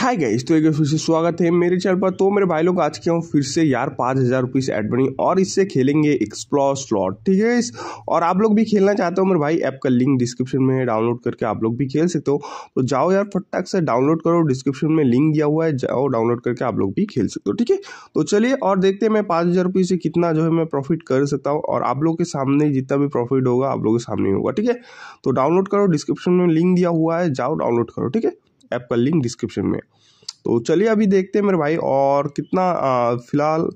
hi guys तो एक फिर से स्वागत है मेरे चैनल पर तो मेरे भाई लोग आज के हम फिर से यार पाँच हज़ार रुपीज़ एड बनी और इससे खेलेंगे एक्सप्लोर स्लॉट ठीक है इस और आप लोग भी खेलना चाहते हो मेरे भाई ऐप का लिंक डिस्क्रिप्शन में डाउनलोड करके आप लोग भी खेल सकते हो तो जाओ यार फटाक से डाउनलोड करो डिस्क्रिप्शन में लिंक दिया हुआ है जाओ डाउनलोड करके आप लोग भी खेल सकते हो ठीक है तो चलिए और देखते हैं मैं पाँच हज़ार से कितना जो है मैं प्रॉफिट कर सकता हूँ और आप लोग के सामने जितना भी प्रॉफिट होगा आप लोग के सामने होगा ठीक है तो डाउनलोड करो डिस्क्रिप्शन में लिंक दिया हुआ है जाओ डाउनलोड करो ठीक है ऐप का लिंक डिस्क्रिप्शन में तो चलिए अभी देखते हैं मेरे भाई और कितना फ़िलहाल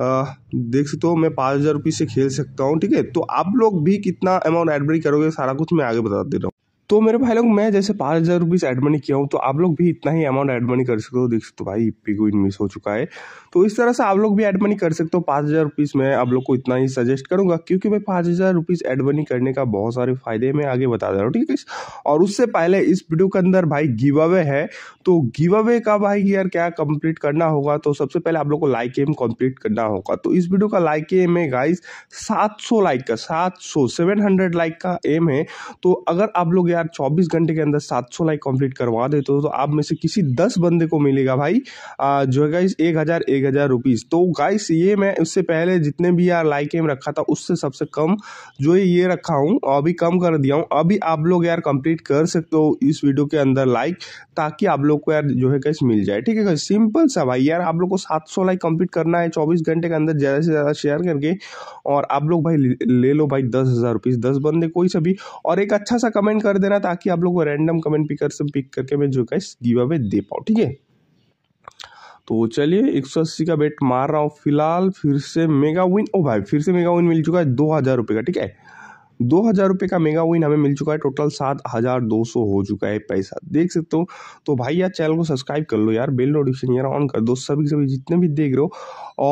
देख सकते हो मैं पाँच हज़ार रुपये से खेल सकता हूँ ठीक है तो आप लोग भी कितना अमाउंट एडबरी करोगे सारा कुछ मैं आगे बता दे रहा हूँ तो मेरे भाई लोग मैं जैसे पाँच हज़ार रुपीज़ एड मनी किया हूँ तो आप लोग भी इतना ही अमाउंट एड मनी कर सकते हो देख सकते हो भाई पिगो इनमिस हो चुका है तो इस तरह से आप लोग भी एड मनी कर सकते हो पाँच हज़ार रुपीज़ मैं आप लोग को इतना ही सजेस्ट करूँगा क्योंकि भाई पाँच हज़ार रुपीज़ एड मनी करने का बहुत सारे फायदे मैं आगे बता दे रहा हूँ ठीक है और उससे पहले इस वीडियो के अंदर भाई गिव अवे है तो गिव अवे का भाई यार क्या कम्प्लीट करना होगा तो सबसे पहले आप लोग को लाइक एम कम्प्लीट करना होगा तो इस वीडियो का लाइक एम है गाइज सात लाइक का सात सौ लाइक का एम है तो अगर आप लोग यार 24 घंटे के अंदर 700 लाइक कंप्लीट करवा देते हो तो आप में से किसी 10 बंदे को मिलेगा भाई जो है गाइस एक हज़ार एक हज़ार रुपीज़ तो गाइस ये मैं उससे पहले जितने भी यार लाइक एम रखा था उससे सबसे कम जो है ये रखा हूँ अभी कम कर दिया हूँ अभी आप लोग यार कंप्लीट कर सकते हो इस वीडियो के अंदर लाइक ताकि आप लोग को यार जो है गाइस मिल जाए ठीक है सिंपल सा भाई यार आप लोग को सात लाइक कंप्लीट करना है चौबीस घंटे के अंदर ज़्यादा से ज़्यादा शेयर करके और आप लोग भाई ले लो भाई दस हज़ार रुपीज़ बंदे कोई सभी और एक अच्छा सा कमेंट कर दे देना ताकि आप लोग को रैंडम कमेंट पिकर से पिक करके मैं जो गाइस गिव अवे दे पाऊँ ठीक है तो चलिए एक सौ अस्सी का बेट मार रहा हूँ फिलहाल फिर से मेगा विन ओ भाई फिर से मेगा विन मिल चुका है दो हज़ार रुपये का ठीक है दो हज़ार रुपये का मेगा विन हमें मिल चुका है टोटल सात हज़ार दो सौ हो चुका है पैसा देख सकते हो तो भाई यार चैनल को सब्सक्राइब कर लो यार बेल नोटिफिकेशन यार ऑन कर दो सभी सभी जितने भी देख रहे हो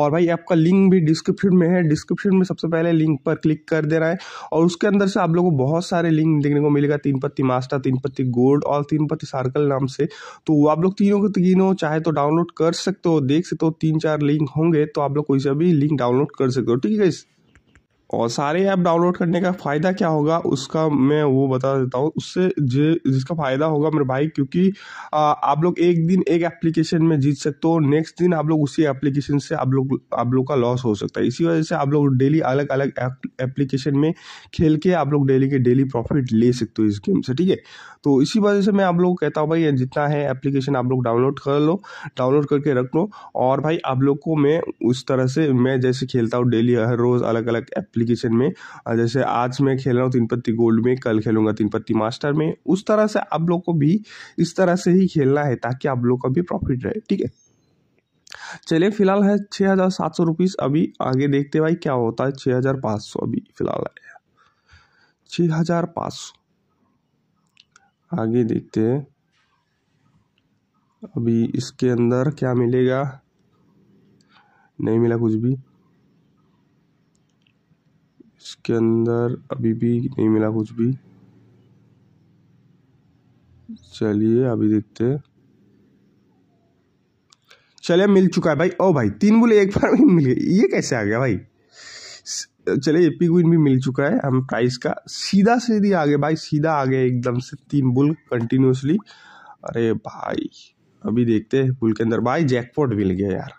और भाई आपका लिंक भी डिस्क्रिप्शन में है डिस्क्रिप्शन में सबसे पहले लिंक पर क्लिक कर देना है और उसके अंदर से आप लोगों को बहुत सारे लिंक देखने को मिलेगा तीन पत्ती मास्टर तीन पत्ती गोल्ड और तीन पत्ती सार्कल नाम से तो आप लोग तीनों के तीनों चाहे तो डाउनलोड कर सकते हो देख सकते हो तीन चार लिंक होंगे तो आप लोग कोई सा भी लिंक डाउनलोड कर सकते हो ठीक है और सारे ऐप डाउनलोड करने का फ़ायदा क्या होगा उसका मैं वो बता देता हूँ उससे जे जिसका फ़ायदा होगा मेरे भाई क्योंकि आ, आप लोग एक दिन एक एप्लीकेशन में जीत सकते हो नेक्स्ट दिन आप लोग उसी एप्लीकेशन से आप लोग आप लोग का लॉस हो सकता है इसी वजह से आप लोग डेली अलग अलग एप्लीकेशन में खेल के आप लोग डेली के डेली प्रॉफिट ले सकते हो इस गेम से ठीक है तो इसी वजह से मैं आप लोग को कहता हूँ भाई जितना है एप्लीकेशन आप लोग डाउनलोड कर लो डाउनलोड करके रख लो और भाई आप लोग को मैं उस तरह से मैं जैसे खेलता हूँ डेली हर रोज़ अलग अलग एप्ली एप्लीकेशन में जैसे आज मैं खेल रहा हूँ तीन पत्ती गोल्ड में कल खेलूंगा तीन पत्ती मास्टर में उस तरह से आप लोग को भी इस तरह से ही खेलना है ताकि आप लोग का भी प्रॉफिट रहे ठीक है चलिए फिलहाल है छह हज़ार सात सौ रुपीज़ अभी आगे देखते भाई क्या होता है छह हज़ार पाँच सौ अभी फिलहाल है छ हज़ार पाँच सौ आगे देखते हैं अभी इसके अंदर क्या मिलेगा नहीं मिला कुछ भी इसके अंदर अभी भी नहीं मिला कुछ भी चलिए अभी देखते हैं चलिए मिल चुका है भाई ओ भाई तीन बुले एक बार भी मिल गए ये कैसे आ गया भाई चलिए एपी क्वीन भी मिल चुका है हम प्राइस का सीधा सीधी आगे भाई सीधा आगे एकदम से तीन बुल कंटिन्यूसली अरे भाई अभी देखते हैं बुल के अंदर भाई जैकपॉट मिल गया यार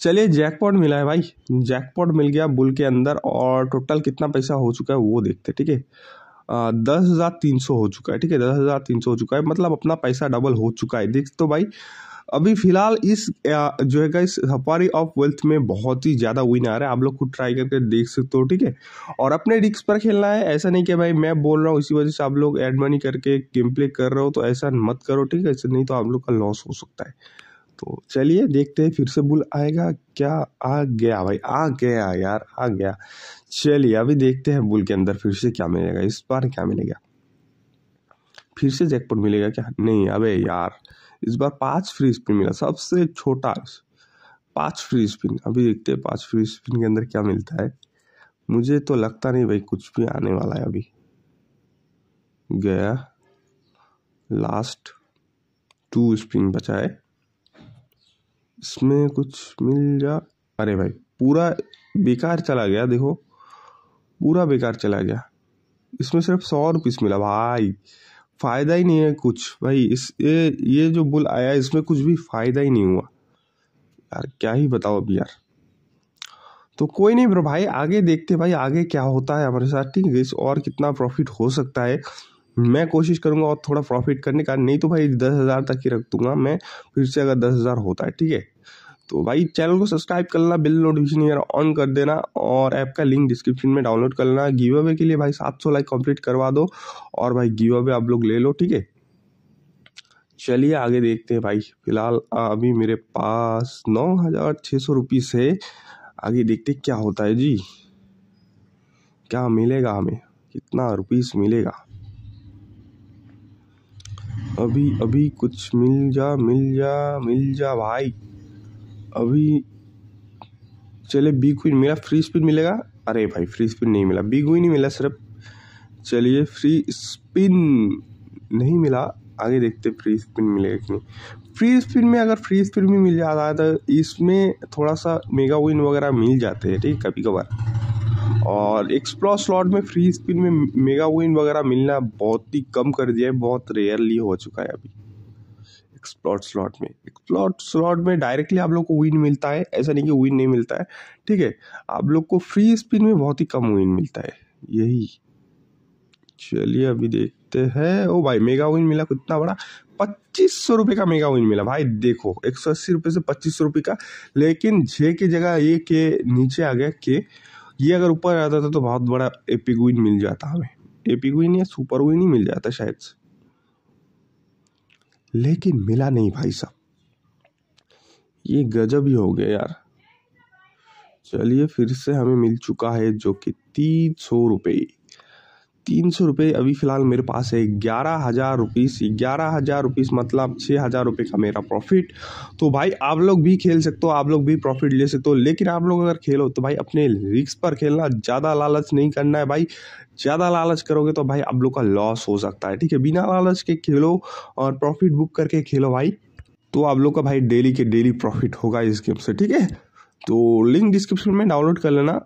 चलिए जैकपॉट मिला है भाई जैकपॉट मिल गया बुल के अंदर और टोटल कितना पैसा हो चुका है वो देखते ठीक है दस हज़ार तीन सौ हो चुका है ठीक है दस हज़ार तीन सौ हो चुका है मतलब अपना पैसा डबल हो चुका है देख तो भाई अभी फिलहाल इस जो है इस सफारी ऑफ वेल्थ में बहुत ही ज़्यादा विन आ रहा है आप लोग खुद ट्राई करके देख सकते हो ठीक है और अपने रिक्स पर खेलना है ऐसा नहीं कि भाई मैं बोल रहा हूँ इसी वजह से आप लोग एड मनी करके गेम प्ले कर रहे हो तो ऐसा मत करो ठीक है ऐसा नहीं तो आप लोग का लॉस हो सकता है तो चलिए देखते हैं फिर से बुल आएगा क्या आ गया भाई आ गया यार आ गया चलिए अभी देखते हैं बुल के अंदर फिर से क्या मिलेगा इस बार क्या मिलेगा फिर से जैकपॉट मिलेगा क्या नहीं अबे यार इस बार पांच फ्री स्पिन मिला सबसे छोटा पांच फ्री स्पिन अभी देखते हैं पांच फ्री स्पिन के अंदर क्या मिलता है मुझे तो लगता नहीं भाई कुछ भी आने वाला है अभी गया लास्ट टू स्पिन बचा है इसमें कुछ मिल जा अरे भाई पूरा बेकार चला गया देखो पूरा बेकार चला गया इसमें सिर्फ सौ रुपीस मिला भाई फ़ायदा ही नहीं है कुछ भाई इस ये ये जो बुल आया इसमें कुछ भी फ़ायदा ही नहीं हुआ यार क्या ही बताओ अब यार तो कोई नहीं ब्रो भाई आगे देखते भाई आगे क्या होता है हमारे साथ ठीक है इस और कितना प्रॉफिट हो सकता है मैं कोशिश करूँगा और थोड़ा प्रॉफिट करने का नहीं तो भाई दस हज़ार तक ही रख दूंगा मैं फिर से अगर दस हज़ार होता है ठीक है तो भाई चैनल को सब्सक्राइब कर लेना बिल नोटिफिकेशन यार ऑन कर देना और ऐप का लिंक डिस्क्रिप्शन में डाउनलोड कर लेना गिव अवे के लिए भाई सात सौ लाइक कंप्लीट करवा दो और भाई गिव अवे आप लोग ले लो ठीक है चलिए आगे देखते हैं भाई फिलहाल अभी मेरे पास नौ हज़ार छः सौ रुपीस है आगे देखते क्या होता है जी क्या मिलेगा हमें कितना रुपीस मिलेगा अभी अभी कुछ मिल जा मिल जा मिल जा भाई अभी चले बी क्वीन मेरा फ्री स्पिन मिलेगा अरे भाई फ्री स्पिन नहीं मिला बी क्वीन ही मिला सिर्फ चलिए फ्री स्पिन नहीं मिला आगे देखते फ्री स्पिन मिलेगा कि नहीं फ्री स्पिन में अगर फ्री स्पिन भी मिल जाता है तो इसमें थोड़ा सा मेगा विन वगैरह मिल जाते हैं ठीक कभी कभार और एक्सप्लॉ स्लॉट में फ्री स्पिन में मेगा विन वगैरह मिलना बहुत ही कम कर दिया है बहुत रेयरली हो चुका है अभी एक्सप्लॉट स्लॉट में एक्सप्लॉट स्लॉट में डायरेक्टली आप लोग को विन मिलता है ऐसा नहीं कि विन नहीं मिलता है ठीक है आप लोग को फ्री स्पिन में बहुत ही कम विन मिलता है यही चलिए अभी देखते हैं ओ भाई मेगा विन मिला कितना बड़ा पच्चीस सौ रुपये का मेगा विन मिला भाई देखो एक सौ अस्सी रुपये से पच्चीस सौ रुपये का लेकिन जे की जगह ये के नीचे आ गया के ये अगर ऊपर आता था तो बहुत बड़ा विन मिल जाता हमें विन या सुपर विन ही मिल जाता शायद से लेकिन मिला नहीं भाई साहब ये गजब ही हो गया यार चलिए फिर से हमें मिल चुका है जो कि तीन सौ रुपये तीन सौ रुपये अभी फ़िलहाल मेरे पास है ग्यारह हज़ार रुपीज़ ग्यारह हज़ार रुपीज़ मतलब छः हज़ार रुपये का मेरा प्रॉफिट तो भाई आप लोग भी खेल सकते हो आप लोग भी प्रॉफिट ले सकते हो लेकिन आप लोग अगर खेलो तो भाई अपने रिक्स पर खेलना ज़्यादा लालच नहीं करना है भाई ज़्यादा लालच करोगे तो भाई आप लोग का लॉस हो सकता है ठीक है बिना लालच के खेलो और प्रॉफिट बुक करके खेलो भाई तो आप लोग का भाई डेली के डेली प्रॉफिट होगा इस गेम से ठीक है तो लिंक डिस्क्रिप्शन में डाउनलोड कर लेना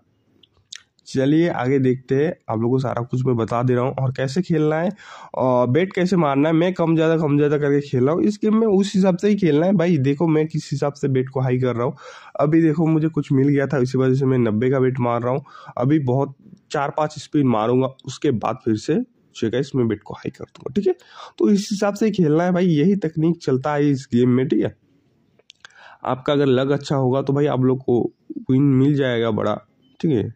चलिए आगे देखते हैं आप लोगों को सारा कुछ मैं बता दे रहा हूँ और कैसे खेलना है और बेट कैसे मारना है मैं कम ज़्यादा कम ज़्यादा करके खेल रहा हूँ इस गेम में उस हिसाब से ही खेलना है भाई देखो मैं किस हिसाब से बेट को हाई कर रहा हूँ अभी देखो मुझे कुछ मिल गया था इसी वजह से मैं नब्बे का बेट मार रहा हूँ अभी बहुत चार पाँच स्पिन मारूंगा उसके बाद फिर से ठीक इसमें बेट को हाई कर दूंगा ठीक है तो इस हिसाब से खेलना है भाई यही तकनीक चलता है इस गेम में ठीक है आपका अगर लग अच्छा होगा तो भाई आप लोग को विन मिल जाएगा बड़ा ठीक है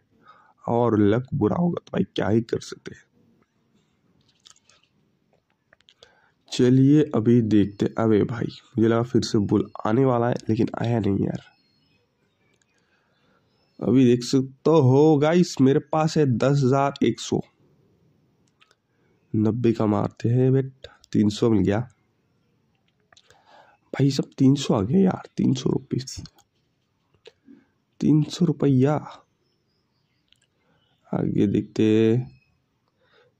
और लक बुरा होगा तो भाई क्या ही कर सकते हैं चलिए अभी देखते अबे भाई मुझे लगा फिर से बुल आने वाला है लेकिन आया नहीं यार अभी देख सकते हो गाइस मेरे पास है दस हजार एक सौ नब्बे का मारते हैं बेट तीन सौ मिल गया भाई सब तीन सौ आ गया यार तीन सौ रुपीस तीन सौ रुपया आगे देखते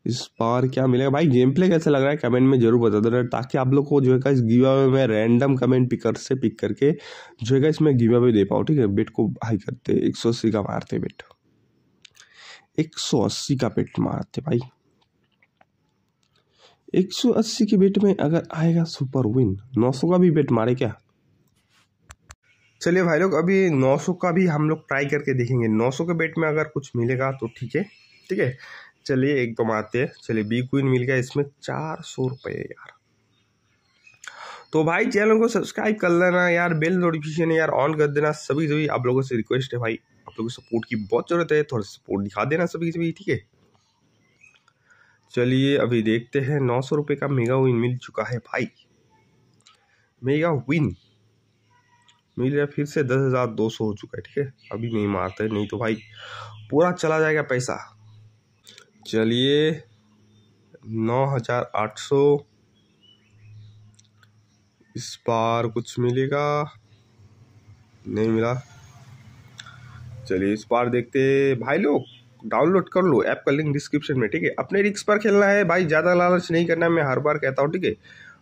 इस बार क्या मिलेगा भाई गेम प्ले कैसा लग रहा है कमेंट में जरूर बता देना ताकि आप लोग को जो है इस गिवा में रैंडम कमेंट पिकर से पिक करके जो है इसमें गिवा भी दे पाओ ठीक है बेट को हाई करते एक सौ अस्सी का मारते बेट एक सौ अस्सी का बेट मारते भाई एक सौ अस्सी के बेट में अगर आएगा सुपर विन नौ सौ का भी बेट मारे क्या चलिए भाई लोग अभी 900 का भी हम लोग ट्राई करके देखेंगे 900 के बेट में अगर कुछ मिलेगा तो ठीक है ठीक है चलिए एकदम आते हैं चलिए बी क्वीन मिल गया इसमें चार सौ रुपये यार तो भाई चैनल को सब्सक्राइब कर लेना यार बेल नोटिफिकेशन यार ऑन कर देना सभी सभी आप लोगों से रिक्वेस्ट है भाई आप लोगों की सपोर्ट की बहुत ज़रूरत है थोड़ा सपोर्ट दिखा देना सभी सभी ठीक है चलिए अभी देखते हैं नौ सौ का मेगा विन मिल चुका है भाई मेगा विन मिल गया फिर से दस हज़ार दो सौ हो चुका है ठीक है अभी नहीं मारते नहीं तो भाई पूरा चला जाएगा पैसा चलिए नौ हज़ार आठ सौ इस बार कुछ मिलेगा नहीं मिला चलिए इस बार देखते भाई लोग डाउनलोड कर लो ऐप का लिंक डिस्क्रिप्शन में ठीक है अपने रिक्स पर खेलना है भाई ज़्यादा लालच नहीं करना मैं हर बार कहता हूँ ठीक है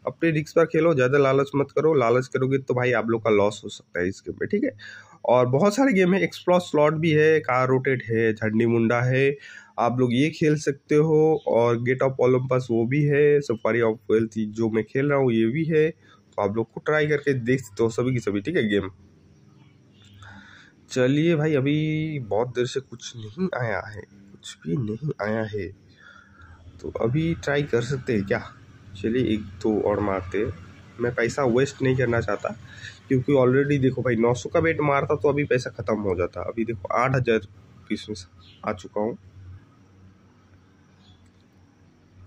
अपने रिक्स पर खेलो ज़्यादा लालच मत करो लालच करोगे तो भाई आप लोग का लॉस हो सकता है इस गेम में ठीक है और बहुत सारे गेम है एक्सप्लॉस स्लॉट भी है कार रोटेट है झंडी मुंडा है आप लोग ये खेल सकते हो और गेट ऑफ ओलम्पस वो भी है सफारी ऑफ वेल्थ जो मैं खेल रहा हूँ ये भी है तो आप लोग को ट्राई करके देख सकते हो सभी की सभी ठीक है गेम चलिए भाई अभी बहुत देर से कुछ नहीं आया है कुछ भी नहीं आया है तो अभी ट्राई कर सकते हैं क्या चलिए एक दो और मारते मैं पैसा वेस्ट नहीं करना चाहता क्योंकि ऑलरेडी देखो भाई 900 का बेट मारता तो अभी पैसा ख़त्म हो जाता अभी देखो आठ हज़ार में आ चुका हूँ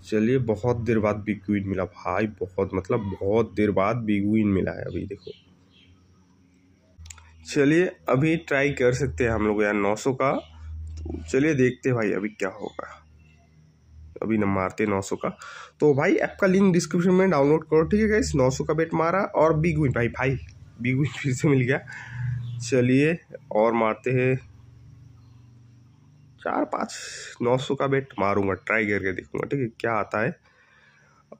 चलिए बहुत देर बाद बिग विन मिला भाई बहुत मतलब बहुत देर बाद बिग विन मिला है अभी देखो चलिए अभी ट्राई कर सकते हैं हम लोग यार 900 का तो चलिए देखते हैं भाई अभी क्या होगा अभी ना मारते हैं नौ का तो भाई ऐप का लिंक डिस्क्रिप्शन में डाउनलोड करो ठीक है गाइस नौ का बेट मारा और बिग विन भाई भाई बिग विन फिर से मिल गया चलिए और मारते हैं चार पाँच नौ सौ का बेट मारूंगा ट्राई करके देखूंगा ठीक है क्या आता है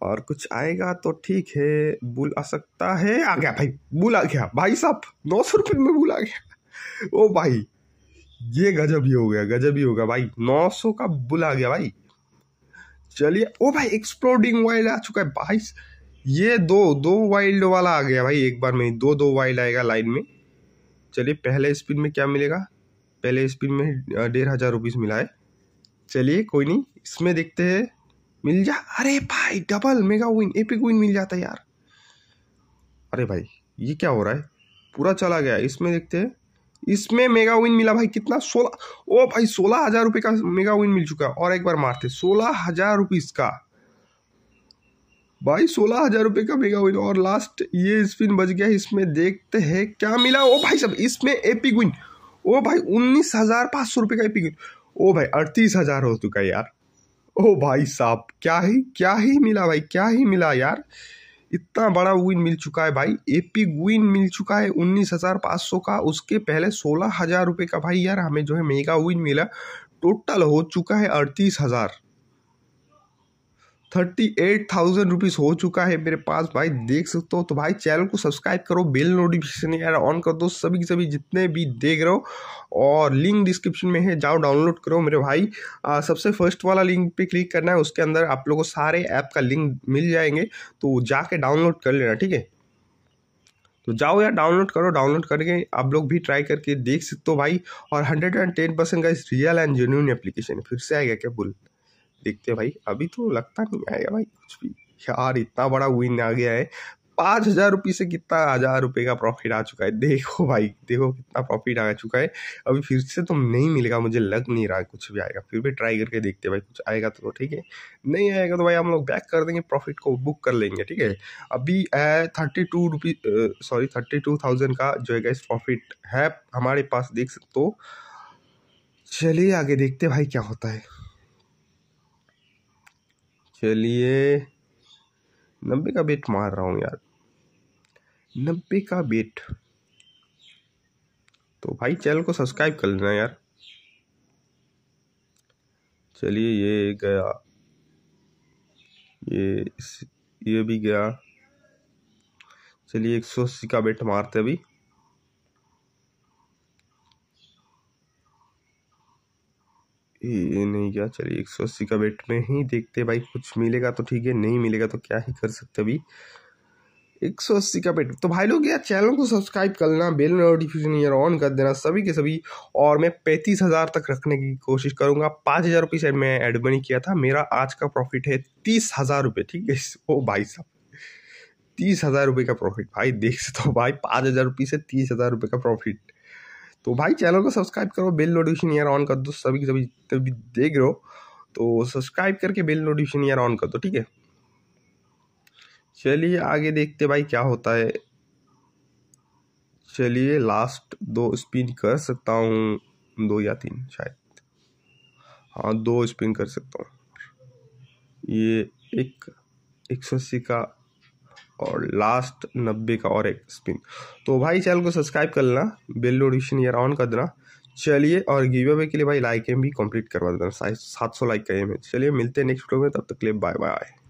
और कुछ आएगा तो ठीक है बुल आ सकता है आ गया भाई बुल आ गया भाई साहब नौ सौ रुपये में बुल आ गया ओ भाई ये गजब ही हो गया गजब ही होगा भाई नौ सौ का बुल आ गया भाई चलिए ओ भाई एक्सप्लोडिंग वाइल्ड आ चुका है बाईस ये दो दो वाइल्ड वाला आ गया भाई एक बार में दो दो वाइल्ड आएगा लाइन में चलिए पहले स्पिन में क्या मिलेगा पहले स्पिन में डेढ़ हज़ार रुपीज़ मिला है चलिए कोई नहीं इसमें देखते हैं मिल जा अरे भाई double mega win epic win मिल जाता है यार अरे भाई ये क्या हो रहा है पूरा चला गया इसमें देखते हैं इसमें मेगा विन मिला भाई कितना सोलह ओ भाई सोलह हजार रुपये का मेगा विन मिल चुका है और एक बार मारते सोलह हजार रुपीज का भाई सोलह हजार रुपये का मेगा विन और लास्ट ये स्पिन बच गया इसमें देखते हैं क्या मिला ओ भाई सब इसमें एपिक विन ओ भाई उन्नीस हजार पाँच सौ रुपये का एपिक विन ओ भाई अड़तीस हजार हो चुका यार ओ भाई साहब क्या ही क्या ही मिला भाई क्या ही मिला यार इतना बड़ा विन मिल चुका है भाई एपिक विन मिल चुका है उन्नीस हज़ार पाँच सौ का उसके पहले सोलह हज़ार रुपये का भाई यार हमें जो है मेगा विन मिला टोटल हो चुका है अड़तीस हज़ार थर्टी एट थाउजेंड रुपीज़ हो चुका है मेरे पास भाई देख सकते हो तो भाई चैनल को सब्सक्राइब करो बेल नोटिफिकेशन यार ऑन कर दो सभी सभी जितने भी देख रहे हो और लिंक डिस्क्रिप्शन में है जाओ डाउनलोड करो मेरे भाई आ, सबसे फर्स्ट वाला लिंक पे क्लिक करना है उसके अंदर आप लोगों को सारे ऐप का लिंक मिल जाएंगे तो जाके डाउनलोड कर लेना ठीक है तो जाओ यार डाउनलोड करो डाउनलोड करके आप लोग भी ट्राई करके देख सकते हो भाई और हंड्रेड एंड टेन परसेंट का इस रियल एंड जेन्यून एप्लीकेशन है फिर से आएगा क्या बोल देखते भाई अभी तो लगता नहीं आएगा भाई कुछ भी यार इतना बड़ा विन आ गया है पाँच हज़ार रुपये से कितना हज़ार रुपये का प्रॉफिट आ चुका है देखो भाई देखो कितना प्रॉफिट आ चुका है अभी फिर से तो नहीं मिलेगा मुझे लग नहीं रहा है कुछ भी आएगा फिर भी ट्राई करके देखते हैं भाई कुछ आएगा तो ठीक है नहीं आएगा तो भाई हम लोग बैक कर देंगे प्रॉफिट को बुक कर लेंगे ठीक है अभी thirty two rupee sorry thirty two thousand का जो है गैस प्रॉफिट है हमारे पास देख सकते हो तो चलिए आगे देखते भाई क्या होता है चलिए नब्बे का बेट मार रहा हूँ यार नब्बे का बेट तो भाई चैनल को सब्सक्राइब कर लेना यार चलिए ये गया ये ये भी गया चलिए एक सौ अस्सी का बेट मारते अभी ये नहीं गया चलिए एक सौ अस्सी का वेट में ही देखते भाई कुछ मिलेगा तो ठीक है नहीं मिलेगा तो क्या ही कर सकते अभी एक सौ अस्सी का पेट तो भाई लोग यार चैनल को सब्सक्राइब करना बेल नोटिफिकेशन यार ऑन कर देना सभी के सभी और मैं पैंतीस हज़ार तक रखने की कोशिश करूँगा पाँच हज़ार रुपये से मैं एड मनी किया था मेरा आज का प्रॉफिट है तीस हज़ार रुपये ठीक है ओ भाई साहब तीस हज़ार रुपये का प्रॉफिट भाई देख सकते हो भाई पाँच हज़ार रुपये से तीस हज़ार रुपये का प्रॉफिट तो भाई चैनल को सब्सक्राइब करो बेल नोटिफिकेशन यार ऑन कर दो सभी सभी तभी देख रहे हो तो सब्सक्राइब करके बेल नोटिफिकेशन यार ऑन कर दो ठीक है चलिए आगे देखते भाई क्या होता है चलिए लास्ट दो स्पिन कर सकता हूँ दो या तीन शायद हाँ दो स्पिन कर सकता हूँ ये एक एक सौ अस्सी का और लास्ट नब्बे का और एक स्पिन तो भाई चैनल को सब्सक्राइब कर लेना बेल नोटिफिकेशन यार ऑन कर देना चलिए और गिव अवे के लिए भाई लाइक एम भी कंप्लीट करवा देना सात सौ लाइक का एम है चलिए मिलते हैं नेक्स्ट वीडियो में तब तक के लिए बाय बाय